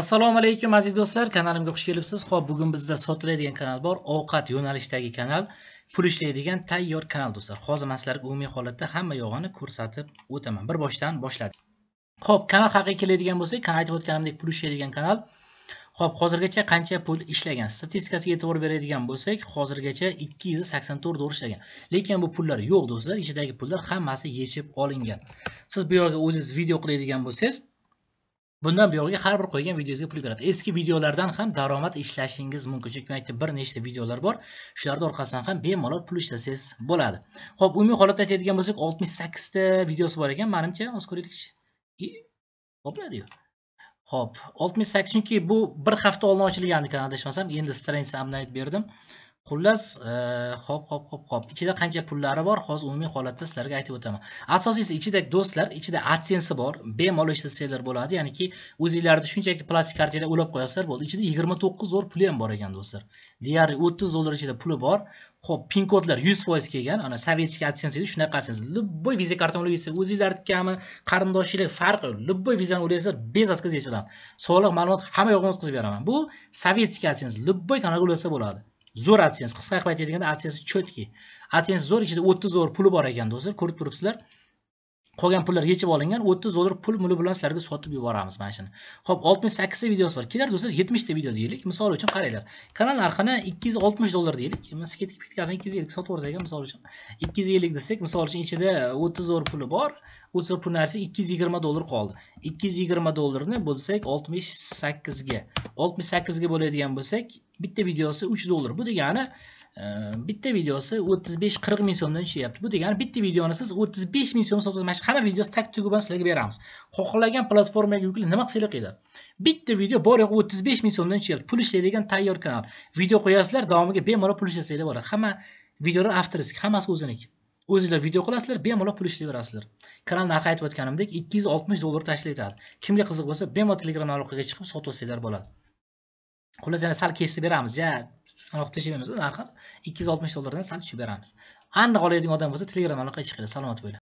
assalomu alaykum aziz do'stlar kanalimga xush kelibsiz ho'p bugun bizda sotiladigan kanal bor ovqat yo'nalishidagi kanal pul ishlaydigan tayyor kanal do'stlar hozir man sizlarga umumiy holatda hamma yog'ini ko'rsatib o'taman bir boshdan boshladik ho'p kanal haqiga keladigan bo'lsak kan aytib o'tganimdek pul ishlaydigan kanal ho'p hozirgacha qancha pul ishlagan statistikasiga e'tibor beradigan bo'lsak hozirgacha ikki yuz sakson to'rt dollar ishlagan lekin bu pullar yo'q do'stlar ichidagi pullar hammasi yechib olingan siz bu yerga o'zingiz video qiladigan bo'lsangiz bundan buyog'iga har bir qo'ygan videongizga pul kiradi eski videolardan ham daromad ishlashingiz mumkin chunki men aytdim bir nechta videolar bor shularni orqasidan ham bemalol pul ishlasangiz bo'ladi ho'p umumiy holatda aytadigan bo'lsak oltmish sakkizta videosi bor ekan manimcha hozir ko'raylikchi bo'ladiyu ho'p oltmish sakkiz chunki bu bir hafta oldin ochilgan ekan adashmasam endi stranisani berdim xullas hop e, hop hop hop ichida qancha pullari bor hozir umumiy holatda sizlarga aytib o'taman asosiysi ichida do'stlar ichida adsensi bor bemalol ishlatsanglar bo'ladi ya'niki o'zinglarni shunchaki plastik kartaga ulab qo'yasizlar bo'ldi ichida yigirma to'qqiz dollar puli ham bor ekan do'stlar deyarli o'ttiz dollar ichida puli bor ho'p pin kodlar yuz foiz kelgan ana sovetskiy adsense edi shunaqa adsens любой viza kartani o'ylaysizlar o'zinglarnikimi qarindoshinglar farqi любой vizani o'ylaysizlar без отказ yechiladi soliq ma'lumot hamma yog'ini o'tkazib beraman bu sovetskiy adsense любой kanalga bo'ladi zo'r adsense qisqa qilib aytadigan adsense четкий adsense zo'r ichida o'ttiz dollar puli bor ekan do'stlar ko'rib turibsizlar qolgan pullar yechib olingan o'ttiz dollar pul muli bilan sizlarga sotib yuboramiz mana shuni ho'p oltmish sakkizta videosi bor kelar do'stlar yetmishta video deylik misol uchun qaranglar kanal narxini ikki yuz oltmish dollar deylik sketga bitkazini ikki yuz ellik sotib yuborsak misol uchun ikki yuz ellik desak misol uchun ichida o'ttiz dollar puli bor o'ttiz dollar pul narsa ikki yuz yigirma dollar qoldi ikki yuz yigirma dollarni bo'lsak oltmish sakkizga oltmish sakkizga bo'ladigan bo'lsak bitta videosi 3 dollar. Bu degani e, bitta videosi 35-40 ming so'mdan tushyapti. Bu degani bitta videoni siz 35 ming so'm sotasiz. Mana shu hamma videosi tugi bilan sizlarga beramiz. Xohlagan platformaga yuklab nima qilsanglar qiladi. Bitta video bor yo'q 35 ming so'mdan tushyapti. Pul ishlaydigan tayyor kanal. Video qo'yasizlar, davomiga bemalol pul ishlasanglar bo'ladi Hamma videolar avtorski, hammasi o'ziniki. O'zinglar video qilasizlar, bemalol pul ishlayverasizlar. Kanal narxi aytib o'tganimdek 260 dollar tashkil etadi. Kimga qiziq bo'lsa, bemalol Telegram aloqaga chiqib sotib olsanglar bo'ladi. xullas yana sal kesib beramiz ja anaqa teshib beramiz narxi ikki yuz oltmish dollardan sal tushib beramiz aniq oladigan odam bo'lsa telegram aloqaga chiqinglar salomat bo'linglar